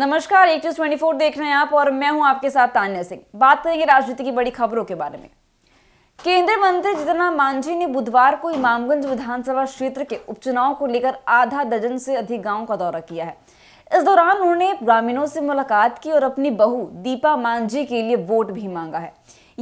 नमस्कार एक twenty four देख रहे हैं आप और मैं हूं आपके साथ तान्या सिंह बात करेंगे राजनीति की बड़ी खबरों के बारे में केंद्रीय मंत्री जितना मांझी ने बुधवार को इमामगंज विधानसभा क्षेत्र के उपचुनाव को लेकर आधा दर्जन से अधिक गांव का दौरा किया है इस दौरान उन्होंने ग्रामीणों से मुलाकात की और अपनी बहू दीपा मांझी के लिए वोट भी मांगा है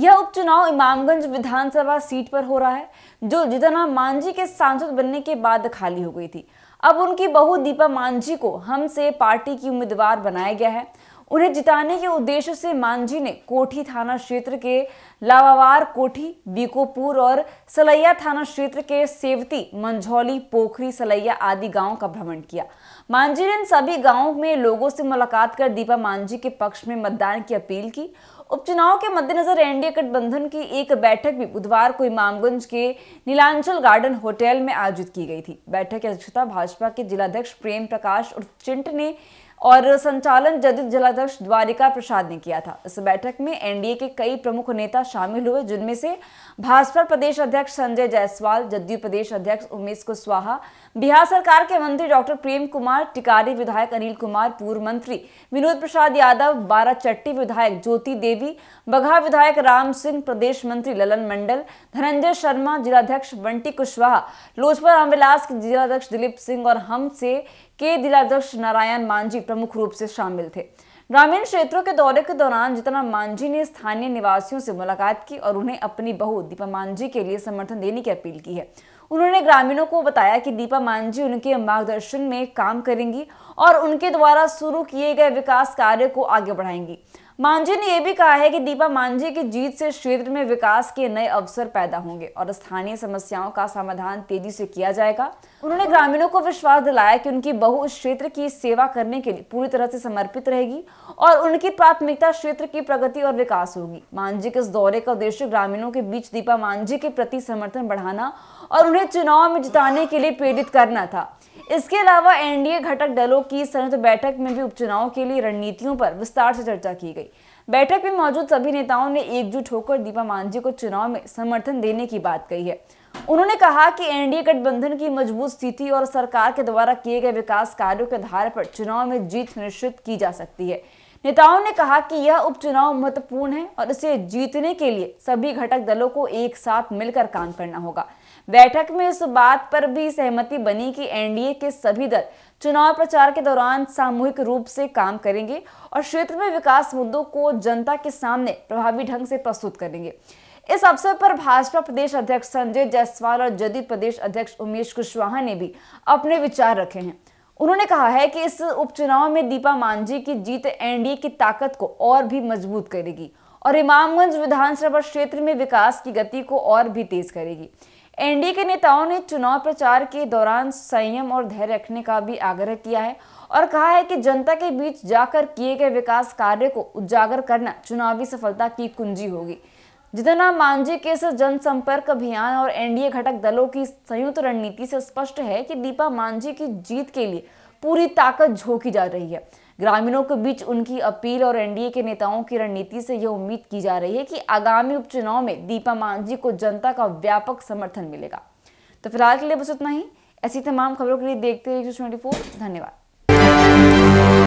यह उपचुनाव इमामगंज विधानसभा सीट पर हो रहा है जो जितना मांझी के सांसद बनने के बाद खाली हो गई थी अब उनकी बहू दीपा मांझी को हमसे पार्टी की उम्मीदवार बनाया गया है उन्हें जिताने के उद्देश्य से मांझी ने कोठी थाना क्षेत्र के लावावार कोठी बीकोपुर और सलैया थाना क्षेत्र के सेवती मंझौली पोखरी सलैया आदि गांव का भ्रमण किया मांझी ने इन सभी गांवों में लोगों से मुलाकात कर दीपा मांझी के पक्ष में मतदान की अपील की उपचुनाव के मद्देनजर एनडीए गठबंधन की एक बैठक भी बुधवार को इमामगंज के नीलांचल गार्डन होटल में आयोजित की गई थी बैठक की अध्यक्षता भाजपा के जिलाध्यक्ष प्रेम प्रकाश और चिंट ने और संचालन जदित जिलाध्यक्ष द्वारिका प्रसाद ने किया था इस बैठक में एनडीए के कई प्रमुख नेता शामिल हुए जिनमें से भाजपा प्रदेश अध्यक्ष संजय जायसवाल जदयू प्रदेश अध्यक्ष उमेश कुशवाहा बिहार सरकार के मंत्री डॉक्टर प्रेम कुमार टिकारी विधायक अनिल कुमार पूर्व मंत्री विनोद प्रसाद यादव बारा चट्टी विधायक ज्योति देवी बघा विधायक राम सिंह प्रदेश मंत्री ललन मंडल धनंजय शर्मा जिलाध्यक्ष बंटी कुशवाहा लोजपा रामविलास के जिलाध्यक्ष दिलीप सिंह और हम से के दिलादर्श नारायण मांझी प्रमुख रूप से शामिल थे ग्रामीण क्षेत्रों के दौरे के दौरान जितना मांझी ने स्थानीय निवासियों से मुलाकात की और उन्हें अपनी बहू दीपा मांझी के लिए समर्थन देने की अपील की है उन्होंने ग्रामीणों को बताया कि दीपा मांझी उनके मार्गदर्शन में काम करेंगी और उनके द्वारा शुरू किए गए विकास कार्य को आगे बढ़ाएंगी मांझी ने यह भी कहा है कि दीपा मांझी की जीत से क्षेत्र में विकास के नए अवसर पैदा होंगे और स्थानीय समस्याओं का समाधान तेजी से किया जाएगा उन्होंने ग्रामीणों को विश्वास दिलाया कि उनकी बहु उस क्षेत्र की सेवा करने के लिए पूरी तरह से समर्पित रहेगी और उनकी प्राथमिकता क्षेत्र की प्रगति और विकास होगी मांझी के इस दौरे का उद्देश्य ग्रामीणों के बीच दीपा मांझी के प्रति समर्थन बढ़ाना और उन्हें चुनाव में जिताने के लिए प्रेरित करना था इसके अलावा एनडीए घटक दलों की संयुक्त बैठक में भी उपचुनाव के लिए रणनीतियों पर विस्तार से चर्चा की गई बैठक में मौजूद सभी नेताओं ने एकजुट होकर दीपा मांझी को चुनाव में समर्थन देने की बात कही है उन्होंने कहा कि एनडीए गठबंधन की मजबूत स्थिति और सरकार के द्वारा किए गए विकास कार्यों के आधार पर चुनाव में जीत सुनिश्चित की जा सकती है नेताओं ने कहा कि यह उपचुनाव महत्वपूर्ण है और इसे जीतने के लिए सभी घटक दलों को एक साथ मिलकर काम करना होगा बैठक में इस बात पर भी सहमति बनी कि एनडीए के सभी दल चुनाव प्रचार के दौरान सामूहिक रूप से काम करेंगे और क्षेत्र में विकास मुद्दों को जनता के सामने प्रभावी ढंग से प्रस्तुत करेंगे इस अवसर पर भाजपा प्रदेश अध्यक्ष संजय जायसवाल और जदयू प्रदेश अध्यक्ष उमेश कुशवाहा ने भी अपने विचार रखे हैं उन्होंने कहा है कि इस उपचुनाव में दीपा मांझी की जीत एनडीए की ताकत को और भी मजबूत करेगी और इमामगंज विधानसभा क्षेत्र में विकास की गति को और भी तेज करेगी एनडीए के नेताओं ने चुनाव प्रचार के दौरान संयम और धैर्य रखने का भी आग्रह किया है और कहा है कि जनता के बीच जाकर किए गए विकास कार्य को उजागर करना चुनावी सफलता की कुंजी होगी जितना मांझी के जनसंपर्क अभियान और एनडीए घटक दलों की संयुक्त रणनीति से स्पष्ट है कि दीपा मांझी की जीत के लिए पूरी ताकत झोंकी जा रही है ग्रामीणों के बीच उनकी अपील और एनडीए के नेताओं की रणनीति से यह उम्मीद की जा रही है कि आगामी उपचुनाव में दीपा मांझी को जनता का व्यापक समर्थन मिलेगा तो फिलहाल के लिए बस इतना ही ऐसी तमाम खबरों के लिए देखते रहिए फोर धन्यवाद